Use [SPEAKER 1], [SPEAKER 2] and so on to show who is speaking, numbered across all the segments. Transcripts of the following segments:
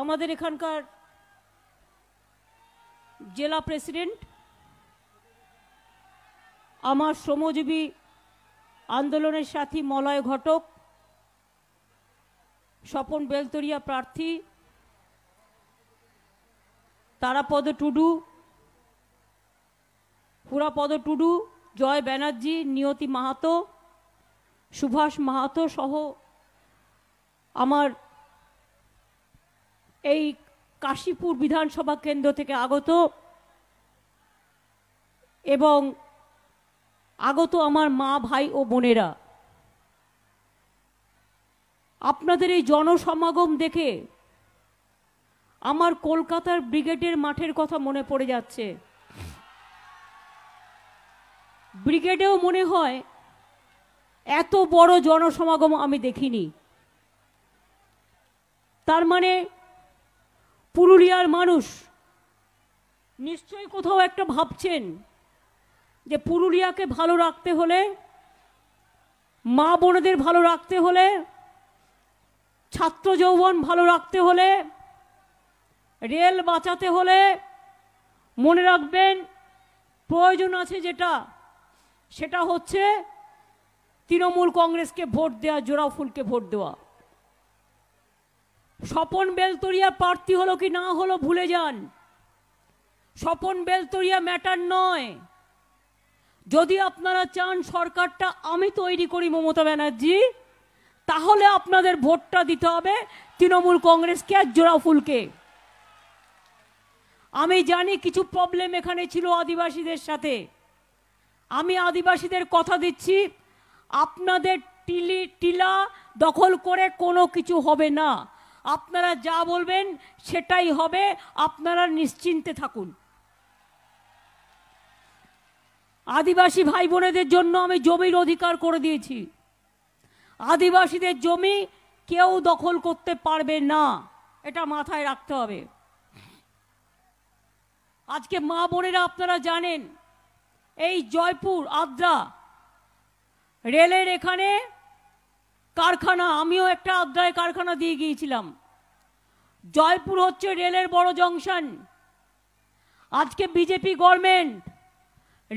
[SPEAKER 1] আমাদের এখানকার জেলা প্রেসিডেন্ট আমার শ্রমজীবী আন্দোলনের সাথী মলয় ঘটক স্বপন বেলতরিয়া প্রার্থী তারাপদ টুডু পুরাপদ টুডু জয় ব্যানার্জি নিয়তি মাহাতো সুভাষ মাহাতো সহ আমার এই কাশীপুর বিধানসভা কেন্দ্র থেকে আগত এবং আগত আমার মা ভাই ও বোনেরা আপনাদের এই জনসমাগম দেখে আমার কলকাতার ব্রিগেডের মাঠের কথা মনে পড়ে যাচ্ছে ব্রিগেডেও মনে হয় এত বড় জনসমাগম আমি দেখিনি তার মানে পুরুলিয়ার মানুষ নিশ্চয়ই কোথাও একটা ভাবছেন যে পুরুলিয়াকে ভালো রাখতে হলে মা বোনদের ভালো রাখতে হলে ছাত্র যৌবন ভালো রাখতে হলে রেল বাঁচাতে হলে মনে রাখবেন প্রয়োজন আছে যেটা সেটা হচ্ছে তৃণমূল কংগ্রেসকে ভোট দেওয়া জোড়াফুলকে ভোট দেওয়া স্বপন বেলতরিয়া প্রার্থী হলো কি না হলো ভুলে যান স্বপন বেলতরিয়া ম্যাটার নয় যদি আপনারা চান সরকারটা আমি তৈরি করি মমতা ব্যানার্জি তাহলে আপনাদের ভোটটা দিতে হবে তৃণমূল কংগ্রেসকে আর জোড়াফুলকে আমি জানি কিছু প্রবলেম এখানে ছিল আদিবাসীদের সাথে আমি আদিবাসীদের কথা দিচ্ছি আপনাদের টিলি টিলা দখল করে কোনো কিছু হবে না আপনারা যা বলবেন সেটাই হবে আপনারা নিশ্চিন্তে থাকুন আদিবাসী ভাই বোনেদের জন্য আমি জমির অধিকার করে দিয়েছি আদিবাসীদের জমি কেউ দখল করতে পারবে না এটা মাথায় রাখতে হবে আজকে মা বোনেরা আপনারা জানেন এই জয়পুর আদ্রা রেলের এখানে কারখানা আমিও একটা অধ্যায় কারখানা দিয়ে গিয়েছিলাম জয়পুর হচ্ছে রেলের বড় জংশন আজকে বিজেপি গভর্নমেন্ট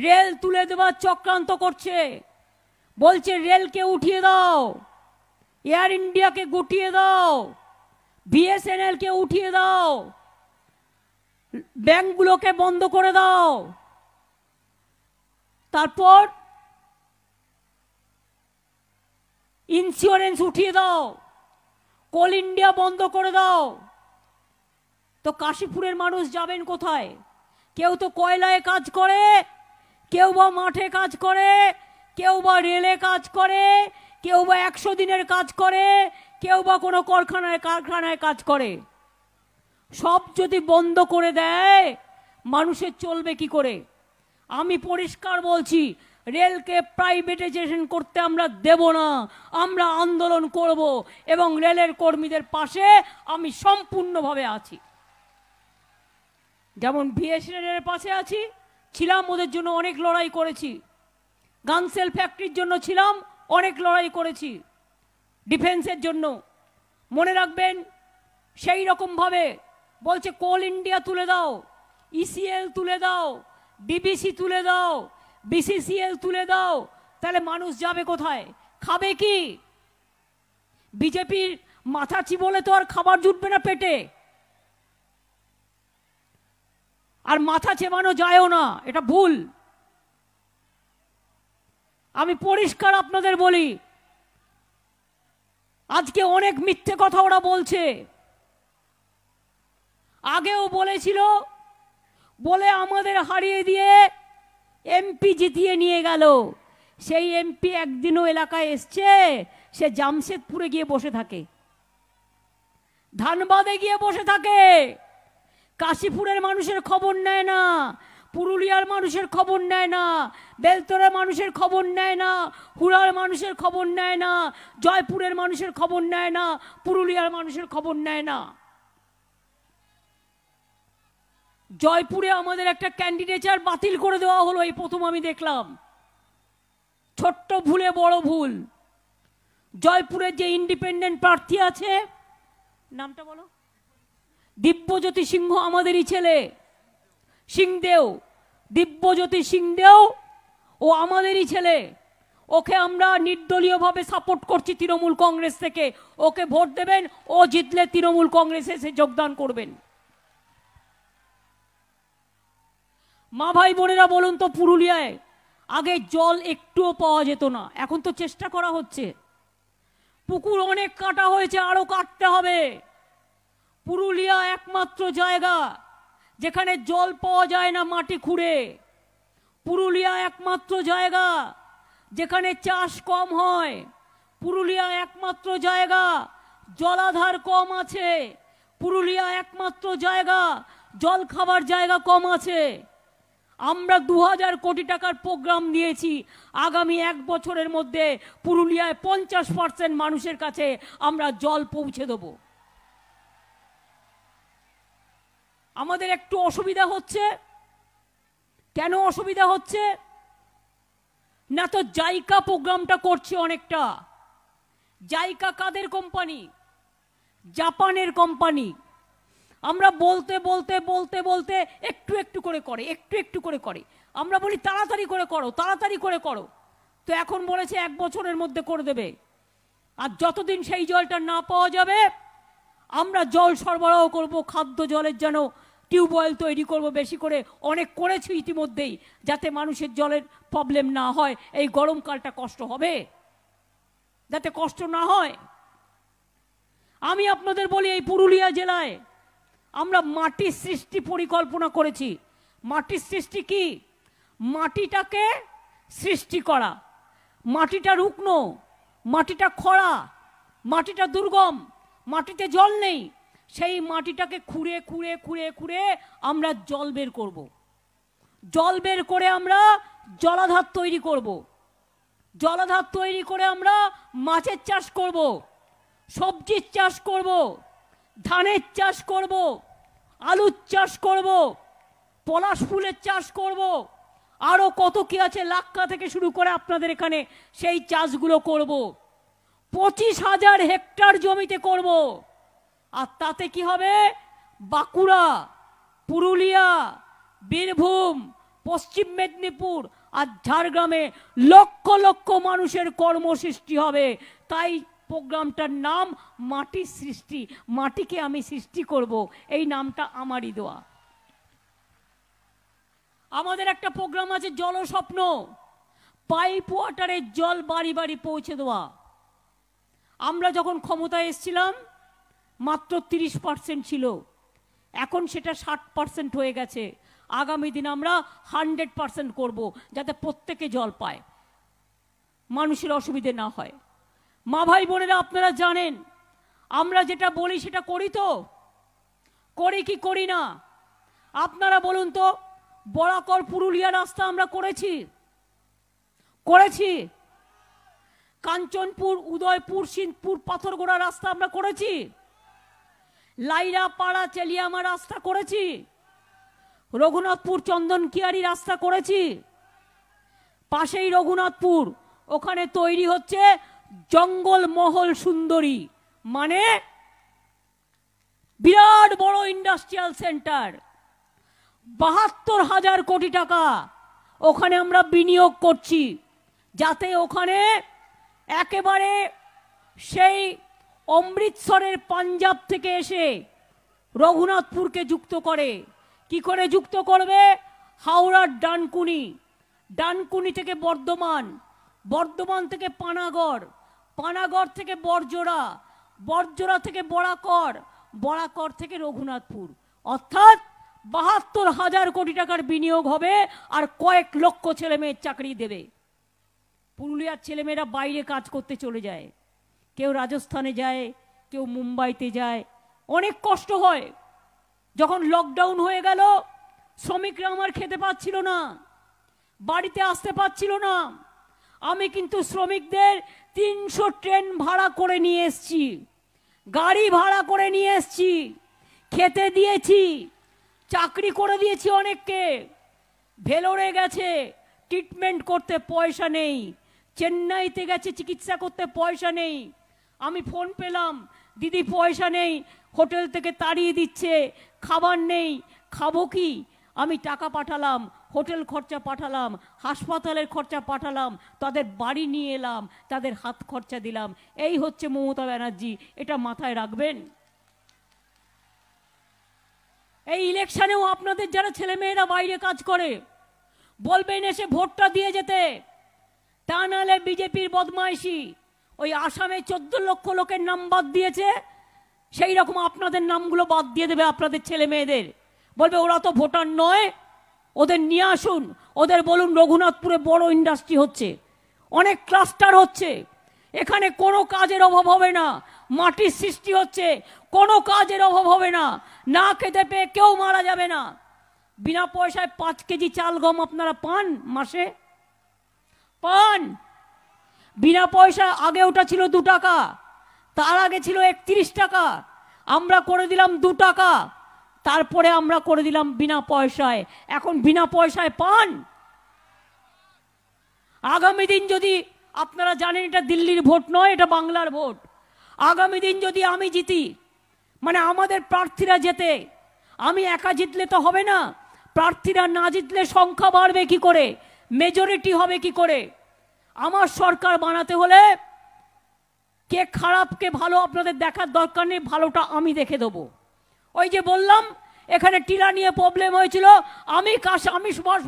[SPEAKER 1] রেল তুলে দেওয়ার চক্রান্ত করছে বলছে রেলকে উঠিয়ে দাও এয়ার ইন্ডিয়াকে গুটিয়ে দাও বিএসএনএলকে উঠিয়ে দাও ব্যাংকগুলোকে বন্ধ করে দাও তারপর ইন্স্যুরেন্স উঠিয়ে দাও কোল ইন্ডিয়া বন্ধ করে দাও তো কাশীপুরের মানুষ যাবেন কোথায় কেউ তো কয়লায় কাজ করে কেউ বা মাঠে কাজ করে কেউ বা রেলে কাজ করে কেউ বা একশো দিনের কাজ করে কেউ বা কোনো কারখানায় কারখানায় কাজ করে সব যদি বন্ধ করে দেয় মানুষের চলবে কি করে আমি পরিষ্কার বলছি রেলকে প্রাইভেটাইজেশন করতে আমরা দেব না আমরা আন্দোলন করব এবং রেলের কর্মীদের পাশে আমি সম্পূর্ণভাবে আছি যেমন বিএস পাশে আছি ছিলাম ওদের জন্য অনেক লড়াই করেছি গানসেল ফ্যাক্টরির জন্য ছিলাম অনেক লড়াই করেছি ডিফেন্সের জন্য মনে রাখবেন সেই রকমভাবে বলছে কোল ইন্ডিয়া তুলে দাও ইসিএল e তুলে দাও বিবিসি তুলে দাও বিসিসিএল তুলে দাও তাহলে মানুষ যাবে কোথায় খাবে কি বিজেপির মাথা চিবলে তো আর খাবার জুটবে না পেটে আর মাথা চেবানো যায়ও না এটা ভুল আমি পরিষ্কার আপনাদের বলি আজকে অনেক মিথ্যে কথা ওরা বলছে আগেও বলেছিল বলে আমাদের হারিয়ে দিয়ে এমপি জিতিয়ে নিয়ে গেল সেই এমপি একদিনও এলাকায় এসছে সে জামশেদপুরে গিয়ে বসে থাকে ধানবাদে গিয়ে বসে থাকে কাশীপুরের মানুষের খবর নেয় না পুরুলিয়ার মানুষের খবর নেয় না বেলতলার মানুষের খবর নেয় না হুড়ার মানুষের খবর নেয় না জয়পুরের মানুষের খবর নেয় না পুরুলিয়ার মানুষের খবর নেয় না জয়পুরে আমাদের একটা ক্যান্ডিডেচার বাতিল করে দেওয়া হলো এই প্রথম আমি দেখলাম ছোট্ট ভুলে বড় ভুল জয়পুরের যে ইন্ডিপেন্ডেন্ট প্রার্থী আছে নামটা বলো দিব্যজ্যোতি সিংহ আমাদেরই ছেলে সিংদেও দিব্যজ্যোতি সিংদেও ও আমাদেরই ছেলে ওকে আমরা নির্দলীয়ভাবে সাপোর্ট করছি তৃণমূল কংগ্রেস থেকে ওকে ভোট দেবেন ও জিতলে তৃণমূল কংগ্রেসে সে যোগদান করবেন মা ভাই বোনেরা বলুন তো পুরুলিয়ায় আগে জল একটুও পাওয়া যেত না এখন তো চেষ্টা করা হচ্ছে পুকুর অনেক কাটা হয়েছে আরও কাটতে হবে পুরুলিয়া একমাত্র জায়গা যেখানে জল পাওয়া যায় না মাটি খুঁড়ে পুরুলিয়া একমাত্র জায়গা যেখানে চাষ কম হয় পুরুলিয়া একমাত্র জায়গা জলাধার কম আছে পুরুলিয়া একমাত্র জায়গা জল খাবার জায়গা কম আছে আমরা দু কোটি টাকার প্রোগ্রাম দিয়েছি আগামী এক বছরের মধ্যে পুরুলিয়ায় পঞ্চাশ পার্সেন্ট মানুষের কাছে আমরা জল পৌঁছে দেব আমাদের একটু অসুবিধা হচ্ছে কেন অসুবিধা হচ্ছে না তো জাইকা প্রোগ্রামটা করছে অনেকটা জাইকা কাদের কোম্পানি জাপানের কোম্পানি আমরা বলতে বলতে বলতে বলতে একটু একটু করে করে একটু একটু করে করে আমরা বলি তাড়াতাড়ি করে করো তাড়াতাড়ি করে করো তো এখন বলেছে এক বছরের মধ্যে করে দেবে আর যতদিন সেই জলটা না পাওয়া যাবে আমরা জল সরবরাহ করব খাদ্য জলের যেন টিউবওয়েল তৈরি করব বেশি করে অনেক করেছি ইতিমধ্যেই যাতে মানুষের জলের প্রবলেম না হয় এই গরমকালটা কষ্ট হবে যাতে কষ্ট না হয় আমি আপনাদের বলি এই পুরুলিয়া জেলায় আমরা মাটির সৃষ্টি পরিকল্পনা করেছি মাটির সৃষ্টি কি মাটিটাকে সৃষ্টি করা মাটিটা রুগ্ন মাটিটা খরা মাটিটা দুর্গম মাটিতে জল নেই সেই মাটিটাকে খুঁড়ে খুঁড়ে খুঁড়ে খুঁড়ে আমরা জল বের করব। জল বের করে আমরা জলাধার তৈরি করব। জলাধার তৈরি করে আমরা মাছের চাষ করব। সবজির চাষ করব। ধানের চাষ করব আলুর চাষ করব পলাশ ফুলের চাষ করব আরও কত কি আছে লাক্কা থেকে শুরু করে আপনাদের এখানে সেই চাষগুলো করব পঁচিশ হাজার হেক্টর জমিতে করব আর তাতে কি হবে বাঁকুড়া পুরুলিয়া বীরভূম পশ্চিম মেদিনীপুর আর ঝাড়গ্রামে লক্ষ লক্ষ মানুষের কর্মসৃষ্টি হবে তাই প্রোগ্রামটার নাম মাটির সৃষ্টি মাটিকে আমি সৃষ্টি করব এই নামটা আমারই দেওয়া আমাদের একটা প্রোগ্রাম আছে জলস্বপ্ন পাইপ ওয়াটারের জল বাড়ি বাড়ি পৌঁছে দেওয়া আমরা যখন ক্ষমতায় এসছিলাম মাত্র তিরিশ পার্সেন্ট ছিল এখন সেটা ষাট পার্সেন্ট হয়ে গেছে আগামী দিন আমরা হান্ড্রেড পার্সেন্ট করবো যাতে প্রত্যেকে জল পায় মানুষের অসুবিধে না হয় মা ভাই বোনেরা আপনারা জানেন আমরা যেটা বলি সেটা করি তো করি কি করি না আপনারা বলুন তো বরাকর পুরুলিয়া রাস্তা আমরা করেছি করেছি কাঞ্চনপুর উদয়পুর সিন্তপুর পাথরগোড়া রাস্তা আমরা করেছি লাইরা পাড়া চেলিয়ামা রাস্তা করেছি রঘুনাথপুর কিয়ারি রাস্তা করেছি পাশেই রঘুনাথপুর ওখানে তৈরি হচ্ছে জঙ্গলমহল সুন্দরী মানে বিরাট বড় ইন্ডাস্ট্রিয়াল সেন্টার বাহাত্তর হাজার কোটি টাকা ওখানে আমরা বিনিয়োগ করছি যাতে ওখানে একেবারে সেই অমৃতসরের পাঞ্জাব থেকে এসে রঘুনাথপুরকে যুক্ত করে কি করে যুক্ত করবে হাওড়ার ডানকুনি ডানকুনি থেকে বর্ধমান বর্ধমান থেকে পানাগড় পানাগড় থেকে বরজোড়া বরজোড়া থেকে বড়াকর বড়াকর থেকে রঘুনাথপুর অর্থাৎ বাহাত্তর হাজার কোটি টাকার বিনিয়োগ হবে আর কয়েক লক্ষ ছেলে মেয়ের চাকরি দেবে পুরুলিয়ার ছেলেমেয়েরা বাইরে কাজ করতে চলে যায় কেউ রাজস্থানে যায় কেউ মুম্বাইতে যায় অনেক কষ্ট হয় যখন লকডাউন হয়ে গেল শ্রমিকরা আমার খেতে পাচ্ছিল না বাড়িতে আসতে পাচ্ছিল না আমি কিন্তু শ্রমিকদের তিনশো ট্রেন ভাড়া করে নিয়ে এসছি গাড়ি ভাড়া করে নিয়ে এসছি খেতে দিয়েছি চাকরি করে দিয়েছি অনেককে ভেলোরে গেছে ট্রিটমেন্ট করতে পয়সা নেই চেন্নাইতে গেছে চিকিৎসা করতে পয়সা নেই আমি ফোন পেলাম দিদি পয়সা নেই হোটেল থেকে তাড়িয়ে দিচ্ছে খাবার নেই খাবো কি আমি টাকা পাঠালাম হোটেল খরচা পাঠালাম হাসপাতালের খরচা পাঠালাম তাদের বাড়ি নিয়ে এলাম তাদের হাত খরচা দিলাম এই হচ্ছে মমতা ব্যানার্জি এটা মাথায় রাখবেন এই ইলেকশনেও আপনাদের যারা ছেলেমেয়েরা বাইরে কাজ করে বলবেন এসে ভোটটা দিয়ে যেতে তা নাহলে বিজেপির বদমাইশি ওই আসামে চোদ্দ লক্ষ লোকের নাম বাদ দিয়েছে সেই রকম আপনাদের নামগুলো বাদ দিয়ে দেবে আপনাদের ছেলে মেয়েদের বলবে ওরা তো ভোটার নয় ওদের নিয়ে আসুন ওদের বলুন রঘুনাথপুরে বড় ইন্ডাস্ট্রি হচ্ছে অনেক ক্লাস্টার হচ্ছে এখানে কোনো কাজের অভাব হবে না মাটির সৃষ্টি হচ্ছে কোনো কাজের অভাব হবে না না খেতে পেয়ে কেউ মারা যাবে না বিনা পয়সায় পাঁচ কেজি চাল গম আপনারা পান মাসে পান বিনা পয়সা আগে ওটা ছিল দু টাকা তার আগে ছিল একত্রিশ টাকা আমরা করে দিলাম দু টাকা তারপরে আমরা করে দিলাম বিনা পয়সায় এখন বিনা পয়সায় পান আগামী দিন যদি আপনারা জানেন এটা দিল্লির ভোট নয় এটা বাংলার ভোট আগামী দিন যদি আমি জিতি মানে আমাদের প্রার্থীরা যেতে আমি একা জিতলে তো হবে না প্রার্থীরা না জিতলে সংখ্যা বাড়বে কি করে মেজরিটি হবে কি করে আমার সরকার বানাতে হলে কে খারাপ কে ভালো আপনাদের দেখার দরকার নেই ভালোটা আমি দেখে দেবো ওই যে বললাম এখানে টিলা নিয়ে প্রবলেম হয়েছিল আমি কাশ আমি সুভাষ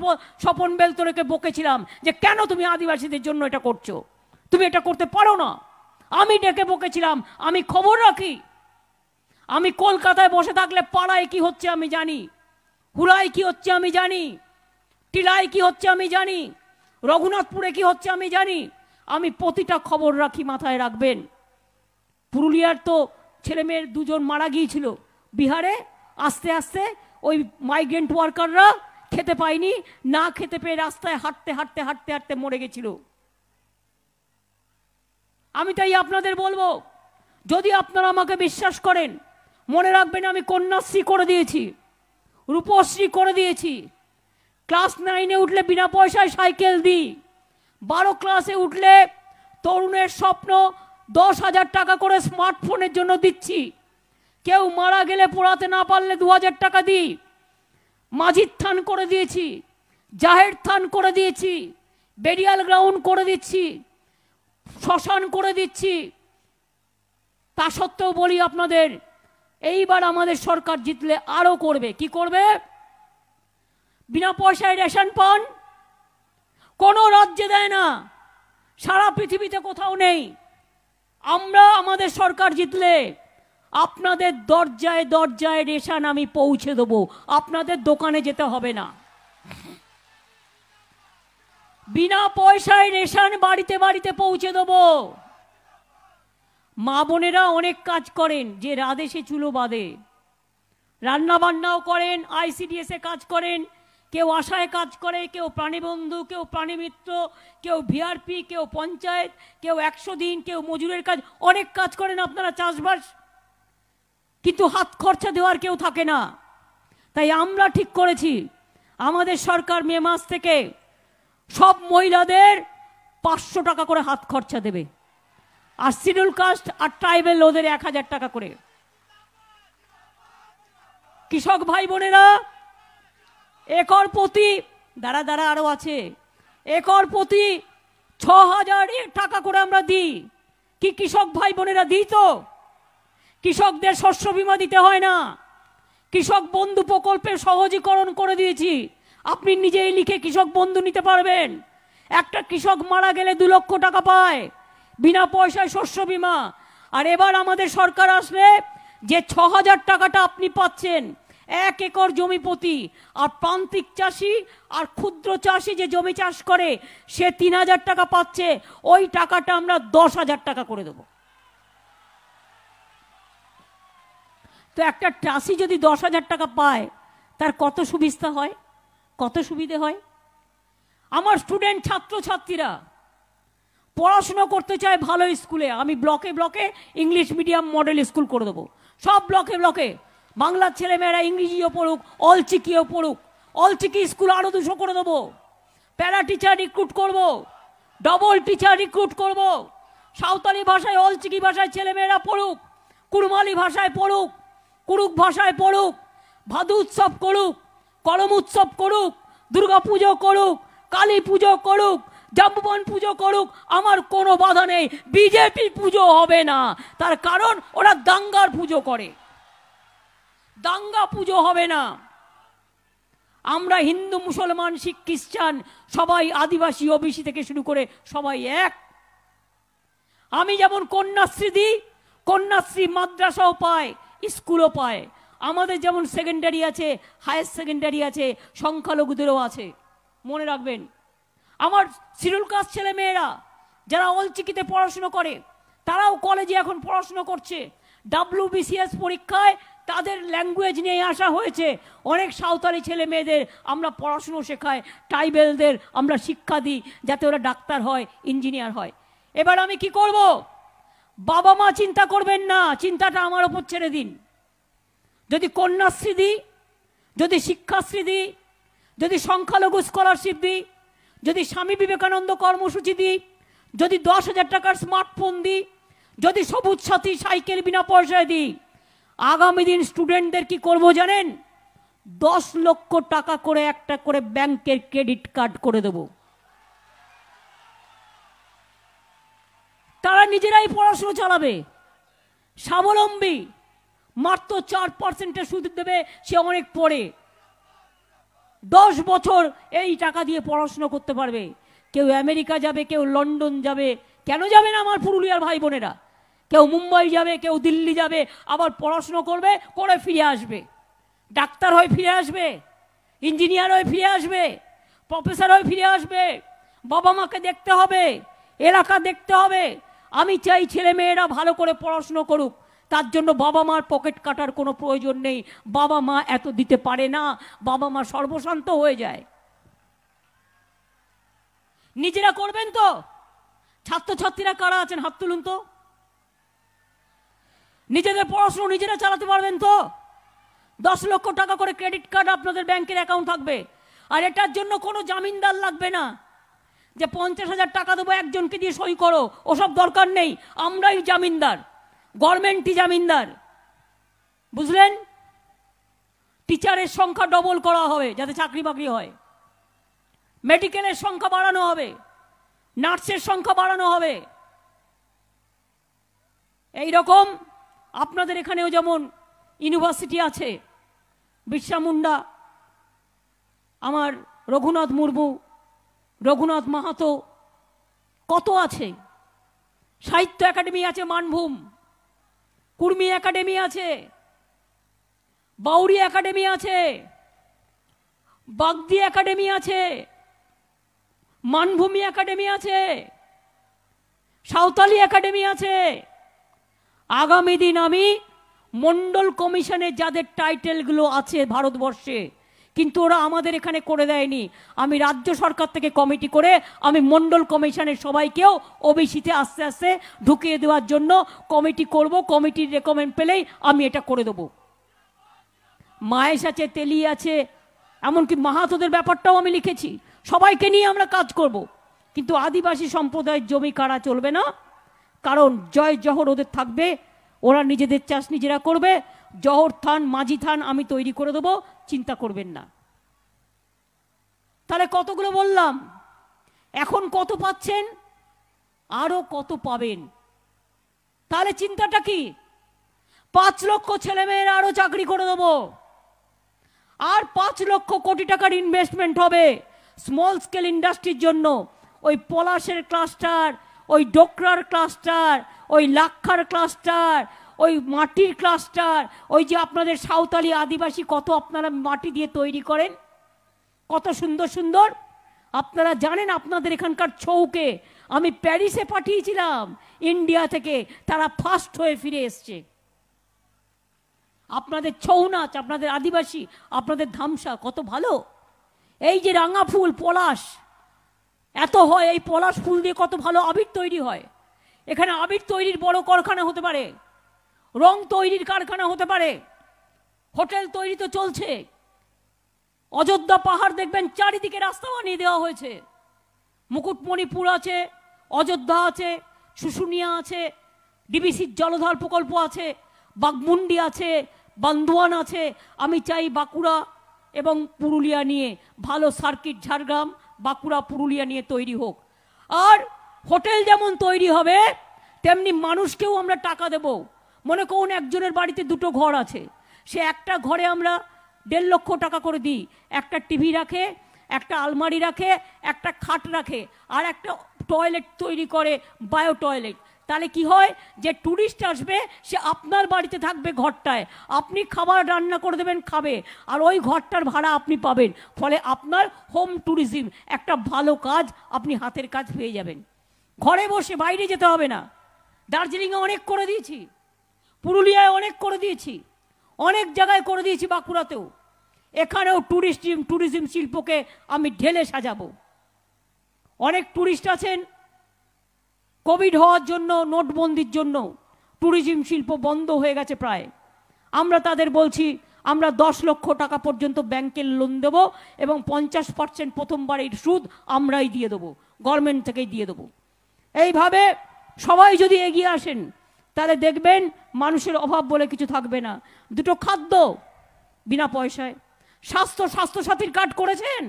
[SPEAKER 1] স্বপন বেলতরেকে বকেছিলাম যে কেন তুমি আদিবাসীদের জন্য এটা করছো তুমি এটা করতে পারো না আমি ডেকে বকেছিলাম আমি খবর রাখি আমি কলকাতায় বসে থাকলে পাড়ায় কি হচ্ছে আমি জানি হুড়ায় কি হচ্ছে আমি জানি টিলায় কি হচ্ছে আমি জানি রঘুনাথপুরে কি হচ্ছে আমি জানি আমি প্রতিটা খবর রাখি মাথায় রাখবেন পুরুলিয়ার তো ছেলেমেয়ের দুজন মারা গিয়েছিল বিহারে আস্তে আস্তে ওই মাইগ্রেন্ট ওয়ার্কাররা খেতে পায়নি না খেতে পেয়ে রাস্তায় হাঁটতে হাঁটতে হাঁটতে হাঁটতে মরে গেছিল আমি তাই আপনাদের বলবো যদি আপনারা আমাকে বিশ্বাস করেন মনে রাখবেন আমি কন্যাশ্রী করে দিয়েছি রূপশ্রী করে দিয়েছি ক্লাস নাইনে উঠলে বিনা পয়সায় সাইকেল দিই বারো ক্লাসে উঠলে তরুণের স্বপ্ন দশ হাজার টাকা করে স্মার্টফোনের জন্য দিচ্ছি কেউ মারা গেলে পড়াতে না পারলে দু হাজার টাকা দিই মাঝির থান করে দিয়েছি জাহের থান করে দিয়েছি বেরিয়াল গ্রাউন্ড করে দিচ্ছি শ্মশান করে দিচ্ছি তা সত্ত্বেও বলি আপনাদের এইবার আমাদের সরকার জিতলে আরও করবে কি করবে বিনা পয়সায় রেশন পান কোনো রাজ্যে দেয় না সারা পৃথিবীতে কোথাও নেই আমরা আমাদের সরকার জিতলে আপনাদের দরজায় দরজায় রেশান আমি পৌঁছে দেবো আপনাদের দোকানে যেতে হবে না বিনা পয়সায় রেশান বাড়িতে বাড়িতে পৌঁছে দেবো মা বোনেরা অনেক কাজ করেন যে রাদেশে চুলো বাঁধে রান্নাবান্নাও করেন আইসিডিএসে কাজ করেন কেউ আশায় কাজ করে কেউ প্রাণীবন্ধু কেউ প্রাণীমিত্র কেউ ভিআরপি কেউ পঞ্চায়েত কেউ একশো দিন কেউ মজুরের কাজ অনেক কাজ করেন আপনারা চাষবাস কিন্তু হাত খরচা দেওয়ার কেউ থাকে না তাই আমরা ঠিক করেছি আমাদের সরকার মে মাস থেকে সব মহিলাদের পাঁচশো টাকা করে হাত খরচা দেবে আর শিডিউল কাস্ট আর ট্রাইবেল ওদের এক হাজার টাকা করে কৃষক ভাই বোনেরা একর প্রতি দাঁড়া দাঁড়া আরও আছে একর প্রতি ছ হাজার টাকা করে আমরা দিই কি কৃষক ভাই বোনেরা দিই তো কৃষকদের শস্য বিমা দিতে হয় না কৃষক বন্ধু প্রকল্পের সহজীকরণ করে দিয়েছি আপনি নিজেই লিখে কৃষক বন্ধু নিতে পারবেন একটা কৃষক মারা গেলে দু লক্ষ টাকা পায় বিনা পয়সায় শস্য বিমা আর এবার আমাদের সরকার আসলে যে ছ হাজার টাকাটা আপনি পাচ্ছেন এক একর জমি প্রতি আর প্রান্তিক চাষি আর ক্ষুদ্র চাষি যে জমি চাষ করে সে তিন হাজার টাকা পাচ্ছে ওই টাকাটা আমরা দশ হাজার টাকা করে দেবো তো একটা ট্রাসি যদি দশ হাজার টাকা পায় তার কত সুবিধা হয় কত সুবিধে হয় আমার স্টুডেন্ট ছাত্রছাত্রীরা পড়াশুনো করতে চায় ভালো স্কুলে আমি ব্লকে ব্লকে ইংলিশ মিডিয়াম মডেল স্কুল করে দেবো সব ব্লকে ব্লকে বাংলার ছেলেমেয়েরা ইংরেজিও পড়ুক অলচিকিও পড়ুক অলচিকি স্কুল আরও দুশো করে দেবো প্যারা টিচার রিক্রুট করব। ডবল টিচার রিক্রুট করব। সাঁওতালি ভাষায় অলচিকি ভাষায় ছেলেমেয়েরা পড়ুক কুরমালি ভাষায় পড়ুক কুরুক ভাষায় পড়ুক ভাদু উৎসব করুক করম উৎসব করুক দুর্গা পুজো করুক কালী পুজো করুক জাম্বন পুজো করুক আমার কোনো বাধা নেই বিজেপি পুজো হবে না তার কারণ ওরা দাঙ্গার পুজো করে দাঙ্গা পুজো হবে না আমরা হিন্দু মুসলমান শিখ খ্রিস্টান সবাই আদিবাসী ওবিসি থেকে শুরু করে সবাই এক আমি যেমন কন্যাশ্রী দিই কন্যাশ্রী মাদ্রাসাও পায় স্কুলও পায় আমাদের যেমন সেকেন্ডারি আছে হায়ার সেকেন্ডারি আছে সংখ্যালঘুদেরও আছে মনে রাখবেন আমার শিডিউল কাজ ছেলে মেয়েরা যারা অলচিকিতে পড়াশুনো করে তারাও কলেজে এখন পড়াশুনো করছে বিসিএস পরীক্ষায় তাদের ল্যাঙ্গুয়েজ নিয়ে আসা হয়েছে অনেক সাঁওতালি ছেলে মেয়েদের আমরা পড়াশুনো শেখাই ট্রাইবেলদের আমরা শিক্ষা দিই যাতে ওরা ডাক্তার হয় ইঞ্জিনিয়ার হয় এবার আমি কি করবো বাবা মা চিন্তা করবেন না চিন্তাটা আমার ওপর ছেড়ে দিন যদি কন্যাশ্রী দিই যদি শিক্ষাশ্রী দিই যদি সংখ্যালঘু স্কলারশিপ দিই যদি স্বামী বিবেকানন্দ কর্মসূচি দিই যদি দশ হাজার টাকার স্মার্টফোন দিই যদি সবুজ সাথী সাইকেল বিনা পয়সায় দিই আগামী দিন স্টুডেন্টদের কি করব জানেন দশ লক্ষ টাকা করে একটা করে ব্যাংকের ক্রেডিট কার্ড করে দেবো তারা নিজেরাই পড়াশুনো চালাবে স্বাবলম্বী মাত্র চার পার্সেন্টের সুদ দেবে সে অনেক পড়ে দশ বছর এই টাকা দিয়ে পড়াশুনো করতে পারবে কেউ আমেরিকা যাবে কেউ লন্ডন যাবে কেন যাবে না আমার পুরুলিয়ার ভাই বোনেরা কেউ মুম্বাই যাবে কেউ দিল্লি যাবে আবার পড়াশুনো করবে করে ফিরে আসবে ডাক্তার হয়ে ফিরে আসবে ইঞ্জিনিয়ার হয়ে ফিরে আসবে প্রফেসর হয়ে ফিরে আসবে বাবা মাকে দেখতে হবে এলাকা দেখতে হবে আমি চাই ছেলে মেয়েরা ভালো করে পড়াশুনো করুক তার জন্য বাবা মার পকেট কাটার কোনো প্রয়োজন নেই বাবা মা এত দিতে পারে না বাবা মা সর্বশান্ত হয়ে যায় নিজেরা করবেন তো ছাত্রছাত্রীরা কারা আছেন হাত তুলুন তো নিজেদের পড়াশুনো নিজেরা চালাতে পারবেন তো দশ লক্ষ টাকা করে ক্রেডিট কার্ড আপনাদের ব্যাংকের অ্যাকাউন্ট থাকবে আর এটার জন্য কোনো জামিনদার লাগবে না যে পঞ্চাশ হাজার টাকা দেবো একজনকে দিয়ে সই করো ওসব দরকার নেই আমরাই জামিনদার গভর্নমেন্টই জামিনদার বুঝলেন টিচারের সংখ্যা ডবল করা হবে যাতে চাকরি বাকরি হয় মেডিকেলের সংখ্যা বাড়ানো হবে নার্সের সংখ্যা বাড়ানো হবে এই রকম আপনাদের এখানেও যেমন ইউনিভার্সিটি আছে বিশ্বামুন্ডা মুন্ডা আমার রঘুনাথ মুর্মু রঘুনাথ মাহাতো কত আছে সাহিত্য একাডেমি আছে মানভূম কুর্মি একাডেমি আছে বাউরি একাডেমি আছে বাগদি একাডেমি আছে মানভূমি একাডেমি আছে সাঁওতালি একাডেমি আছে আগামী দিন আমি মন্ডল কমিশনে যাদের টাইটেলগুলো আছে ভারতবর্ষে কিন্তু ওরা আমাদের এখানে করে দেয়নি আমি রাজ্য সরকার থেকে কমিটি করে আমি মণ্ডল কমিশনের সবাইকেও ওবিসিতে আস্তে আস্তে ঢুকিয়ে দেওয়ার জন্য কমিটি করব কমিটির রেকমেন্ড পেলেই আমি এটা করে দেব মায়েস আছে তেলি আছে এমনকি মাহাতোদের ব্যাপারটাও আমি লিখেছি সবাইকে নিয়ে আমরা কাজ করব। কিন্তু আদিবাসী সম্প্রদায়ের জমি কারা চলবে না কারণ জয় জহর ওদের থাকবে ওরা নিজেদের চাষ নিজেরা করবে জহর থান মাঝি থান আমি তৈরি করে দেবো চিন্তা করবেন না তাহলে কতগুলো বললাম এখন কত পাচ্ছেন আরও কত পাবেন তাহলে চিন্তাটা কি পাঁচ লক্ষ ছেলেমেয়েরা আরও চাকরি করে দেবো আর পাঁচ লক্ষ কোটি টাকার ইনভেস্টমেন্ট হবে স্মল স্কেল ইন্ডাস্ট্রির জন্য ওই পলাশের ক্লাস্টার ওই ডোকরার ক্লাস্টার ওই লাক্ষার ক্লাস্টার ওই মাটির ক্লাস্টার ওই যে আপনাদের সাঁওতালি আদিবাসী কত আপনারা মাটি দিয়ে তৈরি করেন কত সুন্দর সুন্দর আপনারা জানেন আপনাদের এখানকার ছৌকে আমি প্যারিসে পাঠিয়েছিলাম ইন্ডিয়া থেকে তারা ফার্স্ট হয়ে ফিরে এসছে আপনাদের ছৌ নাচ আপনাদের আদিবাসী আপনাদের ধামসা কত ভালো এই যে রাঙা ফুল পলাশ এত হয় এই পলাশ ফুল দিয়ে কত ভালো আবির তৈরি হয় এখানে আবির তৈরির বড় কারখানা হতে পারে রং তৈরির কারখানা হতে পারে হোটেল তৈরি তো চলছে অযোধ্যা পাহাড় দেখবেন চারিদিকে রাস্তা বানিয়ে দেওয়া হয়েছে মুকুটমণিপুর আছে অযোধ্যা আছে শুশুনিয়া আছে ডিবিসির জলধার প্রকল্প আছে বাগমুন্ডি আছে বান্দোয়ান আছে আমি চাই বাঁকুড়া এবং পুরুলিয়া নিয়ে ভালো সার্কিট ঝাড়গ্রাম বাঁকুড়া পুরুলিয়া নিয়ে তৈরি হোক আর হোটেল যেমন তৈরি হবে তেমনি মানুষকেও আমরা টাকা দেবো মনে করুন একজনের বাড়িতে দুটো ঘর আছে সে একটা ঘরে আমরা দেড় লক্ষ টাকা করে দিই একটা টিভি রাখে একটা আলমারি রাখে একটা খাট রাখে আর একটা টয়লেট তৈরি করে বায়ো টয়লেট তাহলে কি হয় যে ট্যুরিস্ট আসবে সে আপনার বাড়িতে থাকবে ঘরটায় আপনি খাবার রান্না করে দেবেন খাবে আর ওই ঘরটার ভাড়া আপনি পাবেন ফলে আপনার হোম ট্যুরিজম একটা ভালো কাজ আপনি হাতের কাজ পেয়ে যাবেন ঘরে বসে বাইরে যেতে হবে না দার্জিলিংয়ে অনেক করে দিয়েছি পুরুলিয়ায় অনেক করে দিয়েছি অনেক জায়গায় করে দিয়েছি বাঁকুড়াতেও এখানেও ট্যুরিস্ট ট্যুরিজম শিল্পকে আমি ঢেলে সাজাবো অনেক ট্যুরিস্ট আছেন কোভিড হওয়ার জন্য নোটবন্দির জন্য ট্যুরিজম শিল্প বন্ধ হয়ে গেছে প্রায় আমরা তাদের বলছি আমরা দশ লক্ষ টাকা পর্যন্ত ব্যাংকের লোন দেব এবং পঞ্চাশ পার্সেন্ট প্রথমবার এর সুদ আমরাই দিয়ে দেবো গভর্নমেন্ট থেকেই দিয়ে দেবো এইভাবে সবাই যদি এগিয়ে আসেন তাহলে দেখবেন মানুষের অভাব বলে কিছু থাকবে না দুটো খাদ্য বিনা পয়সায় স্বাস্থ্য স্বাস্থ্যসাথীর কার্ড করেছেন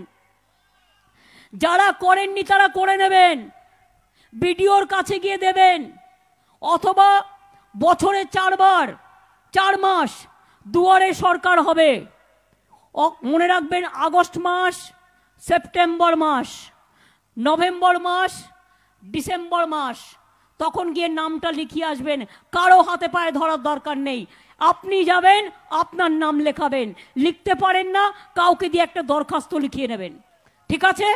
[SPEAKER 1] যারা করেননি তারা করে নেবেন বিডিওর কাছে গিয়ে দেবেন অথবা বছরে চারবার চার মাস দুয়ারে সরকার হবে মনে রাখবেন আগস্ট মাস সেপ্টেম্বর মাস নভেম্বর মাস ডিসেম্বর মাস তখন গিয়ে নামটা লিখিয়ে আসবেন কারো হাতে পায়ে ধরার দরকার নেই আপনি যাবেন আপনার নাম লেখাবেন লিখতে পারেন না কাউকে দিয়ে একটা দরখাস্ত লিখিয়ে নেবেন ঠিক আছে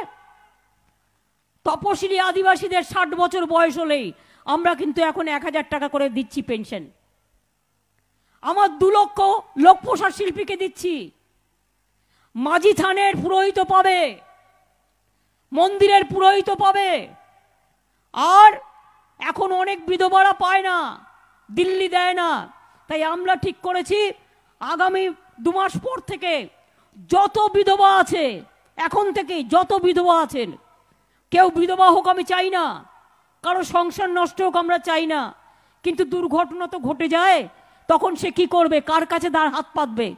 [SPEAKER 1] তপশিলি আদিবাসীদের ষাট বছর বয়স হলেই আমরা কিন্তু এখন এক হাজার টাকা করে দিচ্ছি পেনশন আমার দু লক্ষ লোক পোষার শিল্পীকে দিচ্ছি মাঝি থানের পুরোহিত পাবে মন্দিরের পুরোহিত পাবে আর এখন অনেক বিধবারা পায় না দিল্লি দেয় না তাই আমরা ঠিক করেছি আগামী দু মাস পর থেকে যত বিধবা আছে এখন থেকে যত বিধবা আছেন কেউ বিধবা হোক আমি চাই না কারো সংসার নষ্ট হোক আমরা চাই না কিন্তু দুর্ঘটনা তো ঘটে যায় তখন সে কি করবে কার কাছে তার হাত পাতবে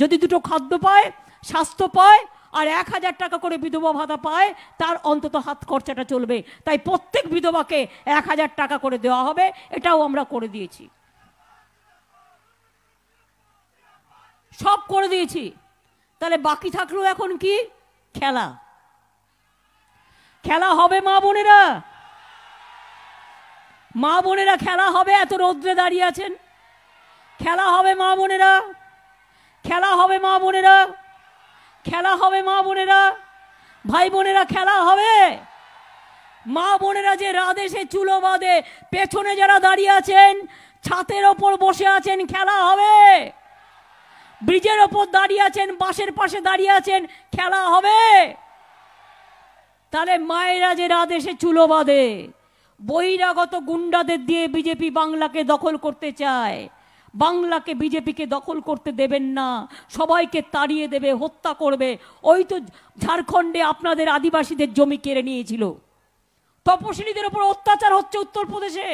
[SPEAKER 1] যদি দুটো খাদ্য পায় স্বাস্থ্য পায় আর এক হাজার টাকা করে বিধবা ভাতা পায় তার অন্তত হাত খরচাটা চলবে তাই প্রত্যেক বিধবাকে এক হাজার টাকা করে দেওয়া হবে এটাও আমরা করে দিয়েছি সব করে দিয়েছি তাহলে বাকি থাকলো এখন কি খেলা খেলা হবে মা বোনেরা মা বোনেরা খেলা হবে এত রৌদ্রে দাঁড়িয়ে আছেন খেলা হবে মা বোনেরা খেলা হবে মা বোনেরা খেলা হবে মা বোনেরা ভাই বোনেরা খেলা হবে মা বোনেরা যে রাধে সে চুলো বাঁধে পেছনে যারা দাঁড়িয়ে আছেন ছাতের ওপর বসে আছেন খেলা হবে ব্রিজের ওপর দাঁড়িয়ে আছেন বাসের পাশে দাঁড়িয়ে আছেন খেলা হবে তাহলে মায়েরা যে সে চুলো বাঁধে বহিরাগত গুন্ডাদের দিয়ে বিজেপি বাংলাকে দখল করতে চায় বাংলাকে বিজেপিকে দখল করতে দেবেন না সবাইকে তাড়িয়ে দেবে হত্যা করবে ওই তো ঝাড়খণ্ডে আপনাদের আদিবাসীদের জমি কেড়ে নিয়েছিল তপশিলীদের ওপর অত্যাচার হচ্ছে উত্তরপ্রদেশে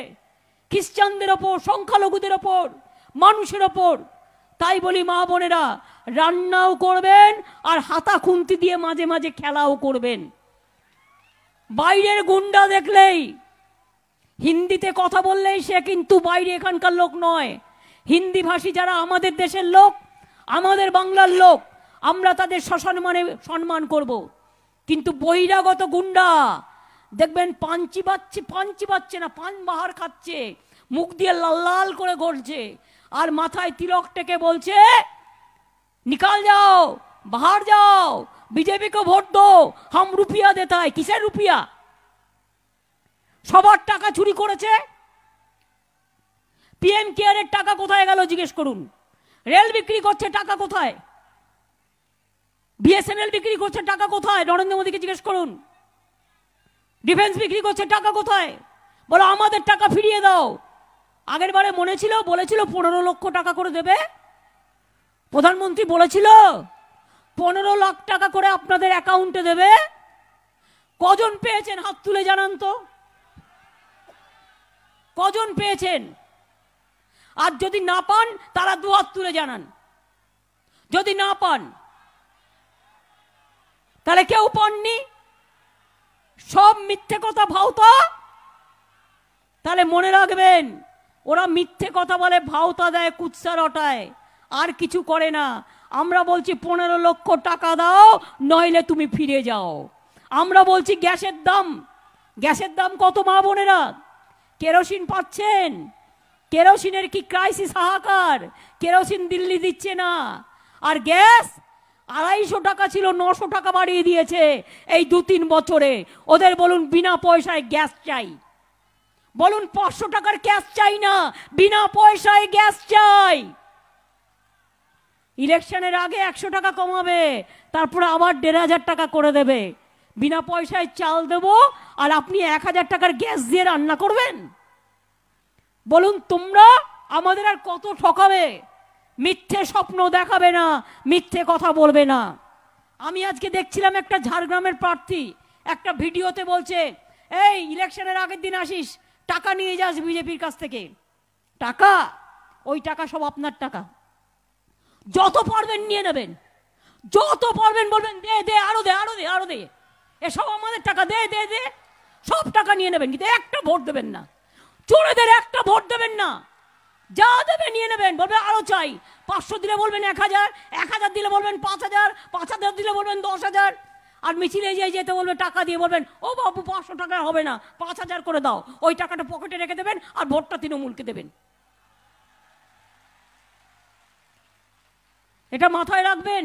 [SPEAKER 1] খ্রিস্টানদের ওপর সংখ্যালঘুদের ওপর মানুষের ওপর তাই বলি মা বোনেরা রান্নাও করবেন আর হাতা খুন্তি দিয়ে মাঝে মাঝে খেলাও করবেন বাইরের গুন্ডা দেখলেই হিন্দিতে কথা বললেই সে কিন্তু বাইরে এখানকার লোক নয় হিন্দি ভাষী যারা আমাদের দেশের লোক আমাদের বাংলার লোক আমরা তাদের সসম্মানে সম্মান করব। কিন্তু বহিরাগত গুন্ডা দেখবেন পাঞ্চি বাচ্ছে পাঞ্চি পাচ্ছে না পান বাহার খাচ্ছে মুখ দিয়ে লাল লাল করে গড়ছে আর মাথায় তিলক টেকে বলছে নিকাল যাও বাহার যাও বিজেপি কে ভোট দো হাম রুপিয়া দেতায় কিসের রুপিয়া সবার টাকা চুরি করেছে পিএম কেয়ারের টাকা কোথায় গেল জিজ্ঞেস করুন রেল বিক্রি করছে টাকা কোথায় বিএসএনএল বিক্রি করছে টাকা কোথায় নরেন্দ্র মোদীকে জিজ্ঞেস করুন ডিফেন্স বিক্রি করছে টাকা কোথায় বলো আমাদের টাকা ফিরিয়ে দাও আগের বারে মনে ছিল বলেছিল পনেরো লক্ষ টাকা করে দেবে প্রধানমন্ত্রী বলেছিল পনেরো লাখ টাকা করে আপনাদের অ্যাকাউন্টে দেবে কজন পেয়েছেন হাত তুলে জানান তো কজন পেয়েছেন আর যদি না পান তারা দুহাত তুলে জানান যদি না পান তাহলে কেউ পাননি সব মিথ্যে কথা ভাওতা তাহলে মনে রাখবেন ওরা মিথ্যে কথা বলে ভাওতা দেয় কুৎসা রটায় আর কিছু করে না আমরা বলছি পনেরো লক্ষ টাকা দাও নইলে তুমি ফিরে যাও আমরা বলছি গ্যাসের দাম গ্যাসের দাম কত মা বোনেরা কেরোসিন পাচ্ছেন কেরোসিনের কি ক্রাইসিস হাহাকার কেরোসিন দিল্লি দিচ্ছে না আর গ্যাস আড়াইশো টাকা ছিল নশো টাকা বাড়িয়ে দিয়েছে এই দু তিন বছরে ওদের বলুন বিনা পয়সায় গ্যাস চাই বলুন পাঁচশো টাকার গ্যাস চাই না বিনা পয়সায় গ্যাস চাই ইলেকশনের আগে একশো টাকা কমাবে তারপরে আবার দেড় হাজার টাকা করে দেবে বিনা পয়সায় চাল দেবো আর আপনি এক হাজার টাকার গ্যাস দিয়ে রান্না করবেন বলুন তোমরা আমাদের আর কত ঠকাবে মিথ্যে স্বপ্ন দেখাবে না মিথ্যে কথা বলবে না আমি আজকে দেখছিলাম একটা ঝাড়গ্রামের প্রার্থী একটা ভিডিওতে বলছে এই ইলেকশনের আগের দিন আসিস টাকা নিয়ে যাস বিজেপির কাছ থেকে টাকা ওই টাকা সব আপনার টাকা যত পারবেন নিয়ে নেবেন যত পারবেন বলবেন দে দে আরো দে আরো দে আরো দে এসব আমাদের টাকা দে দে দে সব টাকা নিয়ে নেবেন কিন্তু একটা ভোট দেবেন না চোরেদের একটা ভোট দেবেন না যা দেবে নিয়ে নেবেন বলবে আরও চাই পাঁচশো দিলে বলবেন এক হাজার এক হাজার দিলে বলবেন পাঁচ হাজার পাঁচ হাজার দিলে বলবেন দশ হাজার আর মিছিলে যেয়ে যেতে বলবে টাকা দিয়ে বলবেন ও বাবু পাঁচশো টাকা হবে না পাঁচ হাজার করে দাও ওই টাকাটা পকেটে রেখে দেবেন আর ভোটটা তৃণমূলকে দেবেন এটা মাথায় রাখবেন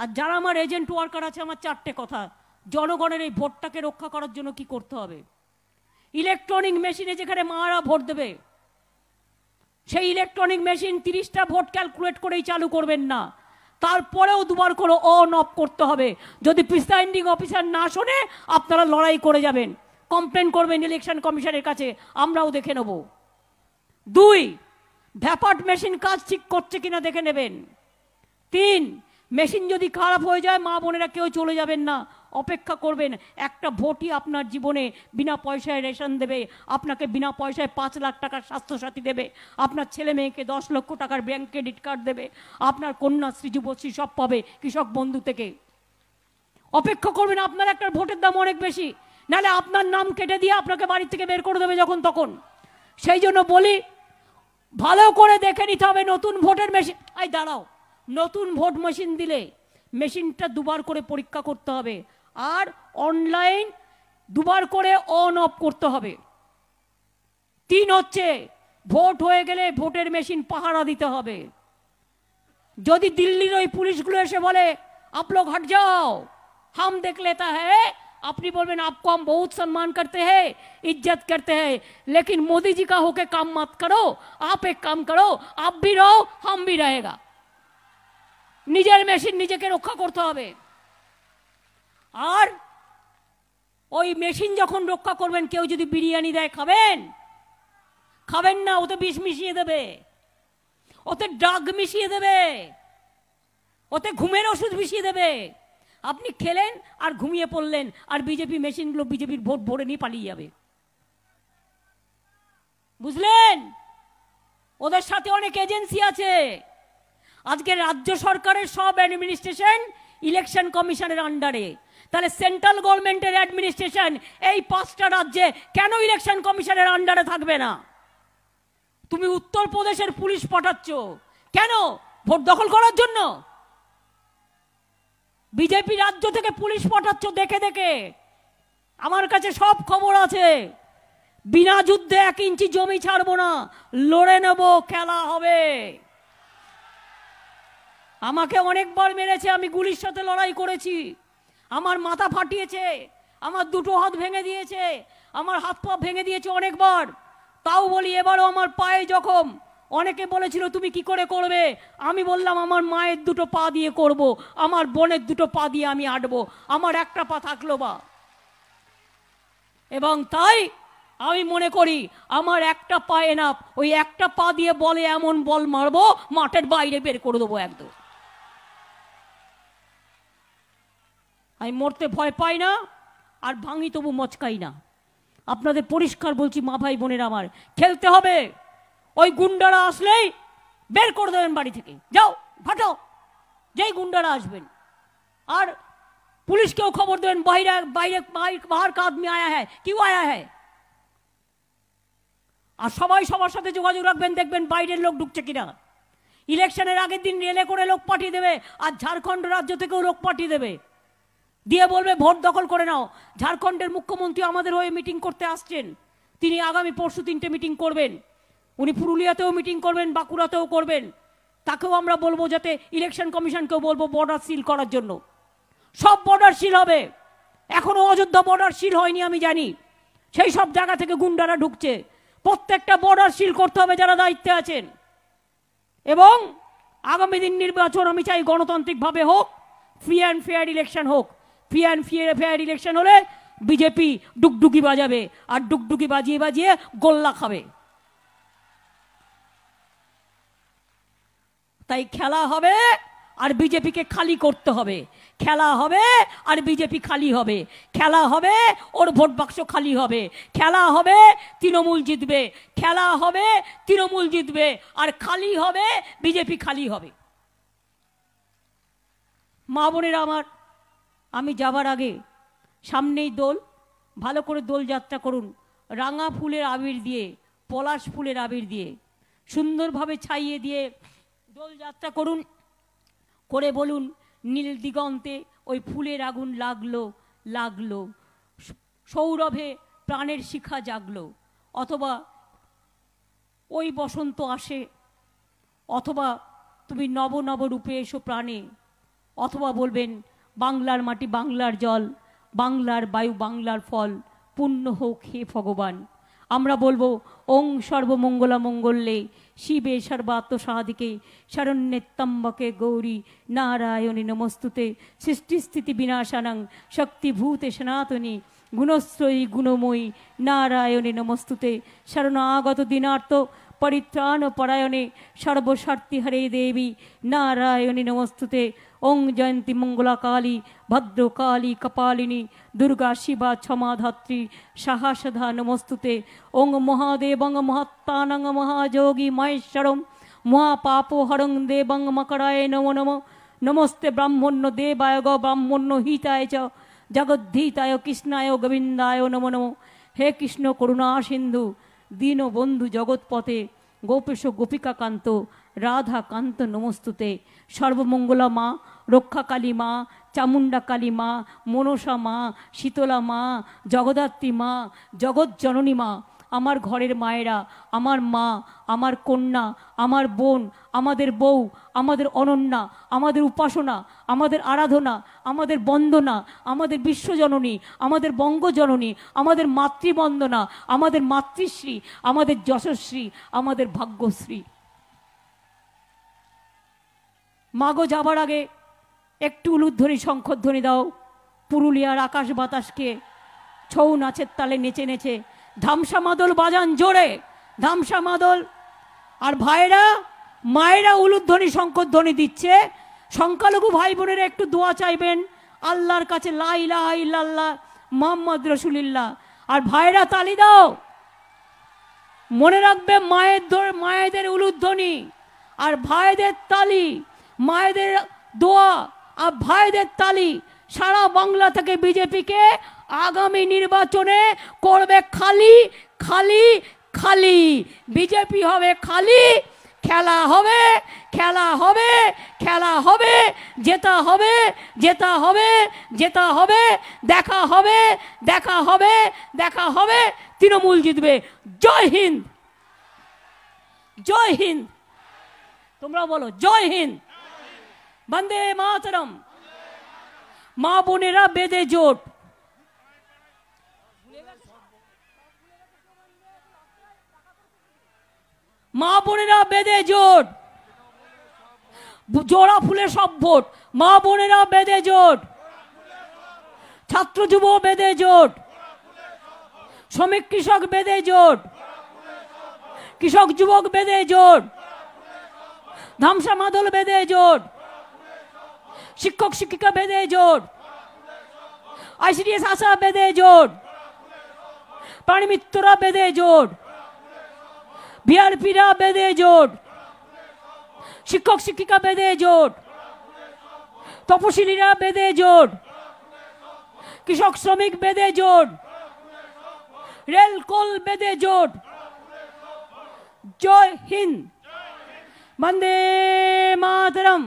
[SPEAKER 1] আর যারা আমার এজেন্ট ওয়ার্কার আছে আমার চারটে কথা জনগণের এই ভোটটাকে রক্ষা করার জন্য কি করতে হবে ইলেকট্রনিক মেশিনে যেখানে মারা ভোট দেবে সেই ইলেকট্রনিক মেশিন তিরিশটা ভোট ক্যালকুলেট করেই চালু করবেন না তারপরেও দুবার করে অন অফ করতে হবে যদি প্রিসাইন্ডিং অফিসার না শোনে আপনারা লড়াই করে যাবেন কমপ্লেন করবেন ইলেকশন কমিশনের কাছে আমরাও দেখে নেব দুই ভ্যাপাট মেশিন কাজ ঠিক করছে কিনা দেখে নেবেন তিন মেশিন যদি খারাপ হয়ে যায় মা বোনেরা কেউ চলে যাবেন না অপেক্ষা করবেন একটা ভোটই আপনার জীবনে বিনা পয়সায় রেশন দেবে আপনাকে বিনা পয়সায় পাঁচ লাখ টাকার স্বাস্থ্যসাথী দেবে আপনার ছেলে মেয়েকে দশ লক্ষ টাকার ব্যাংক ক্রেডিট কার্ড দেবে আপনার কন্যাশ্রী যুবশ্রী সব পাবে কৃষক বন্ধু থেকে অপেক্ষা করবেন আপনার একটা ভোটের দাম অনেক বেশি নাহলে আপনার নাম কেটে দিয়ে আপনাকে বাড়ি থেকে বের করে দেবে যখন তখন সেই জন্য বলি ভালো করে দেখে নিতে হবে নতুন ভোটের মেশিন আই দাঁড়াও নতুন ভোট মেশিন দিলে মেশিনটা দুবার করে পরীক্ষা করতে হবে আর অনলাইন দুবার করে অন অফ করতে হবে তিন হচ্ছে ভোট হয়ে গেলে ভোটের মেশিন পাহারা দিতে হবে যদি দিল্লির ওই পুলিশগুলো এসে বলে আপ লোক হট যাও হাম দেখলে তা হ্যাঁ আপনি বলবেন আপকো আম বহুত সম্মান করতে হ্যাঁ ইজ্জত করতে হ্যাঁ লেকিন মোদীজি কা হোকে কাম মত করো আপ এক কাম করো আপ ভি রো হাম ভি রহেগা নিজের মেশিন নিজেকে রক্ষা করতে হবে আর ওই মেশিন যখন রক্ষা করবেন কেউ যদি বিরিয়ানি দেয় খাবেন খাবেন না ওতে বিষ মিশিয়ে দেবে ওতে ড্রাগ মিশিয়ে দেবে ওতে ঘুমের ওষুধ মিশিয়ে দেবে আপনি খেলেন আর ঘুমিয়ে পড়লেন আর বিজেপি মেশিনগুলো বিজেপির ভোট ভরে নিয়ে পালিয়ে যাবে বুঝলেন ওদের সাথে অনেক এজেন্সি আছে আজকে রাজ্য সরকারের সব অ্যাডমিনিস্ট্রেশন ইলেকশন কমিশনের আন্ডারে তাহলে সেন্ট্রাল গভর্নমেন্টের অ্যাডমিনিস্ট্রেশন এই পাঁচটা রাজ্যে কেন ইলেকশন কমিশনের আন্ডারে থাকবে না তুমি উত্তরপ্রদেশের পুলিশ পাঠাচ্ছ কেন ভোট দখল করার জন্য বিজেপি রাজ্য থেকে পুলিশ পাঠাচ্ছ দেখে দেখে আমার কাছে সব খবর আছে বিনা যুদ্ধে এক ইঞ্চি জমি ছাড়বো না লড়ে নেব খেলা হবে আমাকে অনেকবার মেরেছে আমি গুলির সাথে লড়াই করেছি আমার মাথা ফাটিয়েছে আমার দুটো হাত ভেঙে দিয়েছে আমার হাত পা ভেঙে দিয়েছে অনেকবার তাও বলি এবারও আমার পায়ে জখম অনেকে বলেছিল তুমি কি করে করবে আমি বললাম আমার মায়ের দুটো পা দিয়ে করব। আমার বোনের দুটো পা দিয়ে আমি আঁটবো আমার একটা পা থাকলো বা এবং তাই আমি মনে করি আমার একটা পা এনাফ ওই একটা পা দিয়ে বলে এমন বল মারবো মাঠের বাইরে বের করে দেবো একদম আমি মরতে ভয় পাই না আর ভাঙি তবু মচকাই না আপনাদের পরিষ্কার বলছি মা ভাই বোনের আমার খেলতে হবে ওই গুন্ডারা আসলেই বের করে দেবেন বাড়ি থেকে যাও ফাটাও যেই গুন্ডারা আসবেন আর পুলিশকেও খবর দেবেন বাইরে বাইরে বাহার কাদমি আয়া হ্যাঁ কেউ আয়া হ্যাঁ আর সবাই সবার সাথে যোগাযোগ রাখবেন দেখবেন বাইরের লোক ঢুকছে কিনা ইলেকশনের আগের দিন রেলে করে লোক পাঠিয়ে দেবে আর ঝাড়খণ্ড রাজ্য থেকেও লোক পাঠিয়ে দেবে দিয়ে বলবে ভোট দখল করে নাও ঝাড়খণ্ডের মুখ্যমন্ত্রী আমাদের হয়ে মিটিং করতে আসছেন তিনি আগামী পরশু তিনটে মিটিং করবেন উনি পুরুলিয়াতেও মিটিং করবেন বাঁকুড়াতেও করবেন তাকেও আমরা বলবো যাতে ইলেকশন কমিশনকেও বলবো বর্ডার সিল করার জন্য সব বর্ডার সিল হবে এখনও অযোধ্যা বর্ডার সিল হয়নি আমি জানি সেই সব জায়গা থেকে গুন্ডারা ঢুকছে প্রত্যেকটা বর্ডার সিল করতে হবে যারা দায়িত্বে আছেন এবং আগামী দিন নির্বাচন আমি চাই গণতান্ত্রিকভাবে হোক ফ্রি অ্যান্ড ফেয়ার ইলেকশন হোক ফিয়ার ফিয়ার ফেয়ার ইলেকশন হলে বিজেপি ডুকডুকি বাজাবে আর ডুকডুকি বাজিয়ে বাজিয়ে গোল্লা খাবে তাই খেলা হবে আর বিজেপিকে খালি করতে হবে খেলা হবে আর বিজেপি খালি হবে খেলা হবে ওর ভোট বাক্স খালি হবে খেলা হবে তৃণমূল জিতবে খেলা হবে তৃণমূল জিতবে আর খালি হবে বিজেপি খালি হবে মা বোনেরা আমার আমি যাবার আগে সামনেই দোল ভালো করে দোল যাত্রা করুন রাঙা ফুলের আবির দিয়ে পলাশ ফুলের আবির দিয়ে সুন্দরভাবে ছাইয়ে দিয়ে দোল যাত্রা করুন করে বলুন নীল দিগন্তে ওই ফুলের আগুন লাগলো লাগলো সৌরভে প্রাণের শিখা জাগলো অথবা ওই বসন্ত আসে অথবা তুমি নব নব রূপে এসো প্রাণে অথবা বলবেন বাংলার মাটি বাংলার জল বাংলার বায়ু বাংলার ফল পূর্ণ হোক হে ভগবান আমরা বলবো ওং সর্বমঙ্গলা মঙ্গললে শিবে সর্বাত্মসাহাদিকে শরণ্যেত্তম্বকে গৌরী নারায়ণী নমস্তুতে সৃষ্টিস্থিতি বিনাশানাং শক্তিভূতে সনাতনী গুণশ্রয়ী গুণময়ী নারায়ণী নমস্তুতে শরণাগত দিনার্থ পরিত্রাণ পরায়ণে সর্বস্বার্থী হরে দেবী নারায়ণী নমস্তুতে ওং জয়ন্তী মঙ্গলা কালী ভদ্রকালী কপালিনী দুর্গা শিবা ক্ষমাধাত্রী সাহাসধা নমস্তুতে ওং মহাদেবং মহাত্মানং মহাযোগী মহেশ্বরম মহাপাপহরং দেবং মকরায় নমো নমো নমস্তে ব্রাহ্মণ্য দেবায় গ ব্রাহ্মণ্য হিতায় চ জগদ্ধিতায় কৃষ্ণায় গোবিন্দায় নমো নমো হে কৃষ্ণ করুণা সিন্ধু দীন বন্ধু জগৎপথে গোপেশ গোপিকাকান্ত রাধা কান্ত নমস্তুতে সর্বমঙ্গলা মা রক্ষাকালী মা চামুণ্ডা কালী মা মনসা মা শীতলা মা জগদ্ধাত্রী মা জগৎ জননী মা আমার ঘরের মায়েরা আমার মা আমার কন্যা আমার বোন আমাদের বউ আমাদের অনন্যা আমাদের উপাসনা আমাদের আরাধনা আমাদের বন্দনা আমাদের বিশ্বজননী আমাদের বঙ্গজননী আমাদের মাতৃবন্দনা আমাদের মাতৃশ্রী আমাদের যশস্বী আমাদের ভাগ্যশ্রী মাগো যাবার আগে একটু উলুধ্বনি শঙ্খধ্বনি দাও পুরুলিয়ার আকাশ বাতাসকে ছৌ নাচের তালে নেচে নেচে ধামসা মাদল বাজান জোরে ধামসা মাদল আর ভাইরা মায়েরা উলুধ্বনি শঙ্করধ্বনি দিচ্ছে সংখ্যালঘু ভাই বোনের একটু দোয়া চাইবেন আল্লাহর কাছে লাইলাহ ইল্লাল্লাহ মোহাম্মদ রসুলিল্লাহ আর ভাইরা তালি দাও মনে রাখবে মায়ের মায়েদের উলুধ্বনি আর ভাইদের তালি মায়েদের দোয়া ভাইদের তালি সারা বাংলা থেকে বিজেপিকে আগামী নির্বাচনে করবে খালি খালি খালি বিজেপি হবে খালি খেলা হবে খেলা হবে খেলা হবে জেতা হবে জেতা হবে জেতা হবে দেখা হবে দেখা হবে দেখা হবে তৃণমূল জিতবে জয় হিন্দ জয় হিন্দ তোমরা বলো জয় হিন্দ বন্দে মাতরম মা বোনেরা বেদে জোট মা বোনেরা বেদে জোট জোড়া ফুলে সব ভোট মা বোনেরা বেদে জোট ছাত্র যুব বেদে জোট শ্রমিক কৃষক বেদে জোট কৃষক যুবক বেদে জোট ধামসা মাদল বেদে জোট শিক্ষক শিক্ষিকা বেঁধে জোট আইসিডিএস আশা বেঁধে জোট মিত্ররা বেঁধে জোট ভিআরপিরা বেঁধে জোট শিক্ষক শিক্ষিকা বেঁধে জোট তপশিলীরা বেঁধে জোট কৃষক শ্রমিক বেঁধে জোট রেল কল বেঁধে জোট জয় হিন্দ বন্দে মাতরম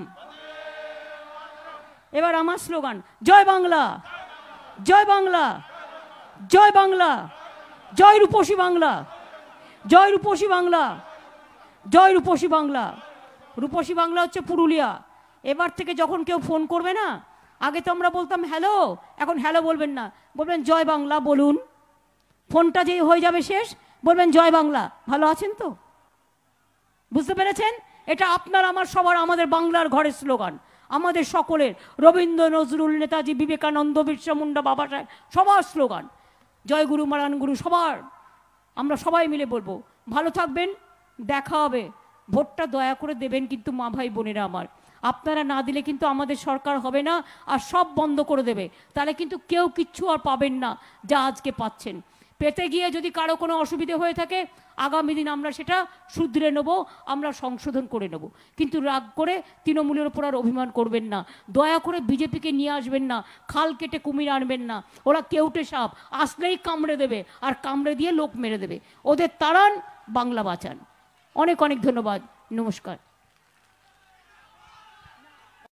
[SPEAKER 1] এবার আমার স্লোগান জয় বাংলা জয় বাংলা জয় বাংলা জয় রূপসী বাংলা জয় রূপসী বাংলা জয় রূপসী বাংলা রূপসী বাংলা হচ্ছে পুরুলিয়া এবার থেকে যখন কেউ ফোন করবে না আগে তো আমরা বলতাম হ্যালো এখন হ্যালো বলবেন না বলবেন জয় বাংলা বলুন ফোনটা যেই হয়ে যাবে শেষ বলবেন জয় বাংলা ভালো আছেন তো বুঝতে পেরেছেন এটা আপনার আমার সবার আমাদের বাংলার ঘরের স্লোগান আমাদের সকলের রবীন্দ্র নজরুল নেতাজি বিবেকানন্দ বিরসা মুন্ডা বাবা সাহেব সবার স্লোগান জয় গুরু মারান গুরু সবার আমরা সবাই মিলে বলবো ভালো থাকবেন দেখা হবে ভোটটা দয়া করে দেবেন কিন্তু মা ভাই বোনেরা আমার আপনারা না দিলে কিন্তু আমাদের সরকার হবে না আর সব বন্ধ করে দেবে তাহলে কিন্তু কেউ কিচ্ছু আর পাবেন না যা আজকে পাচ্ছেন পেতে গিয়ে যদি কারো কোনো অসুবিধে হয়ে থাকে আগামী দিন আমরা সেটা শুধরে নেব আমরা সংশোধন করে নেব কিন্তু রাগ করে তৃণমূলের ওপর আর অভিমান করবেন না দয়া করে বিজেপিকে নিয়ে আসবেন না খাল কেটে কুমির আনবেন না ওরা কেউটে সাপ আসলেই কামড়ে দেবে আর কামড়ে দিয়ে লোক মেরে দেবে ওদের তাড়ান বাংলা বাঁচান অনেক অনেক ধন্যবাদ নমস্কার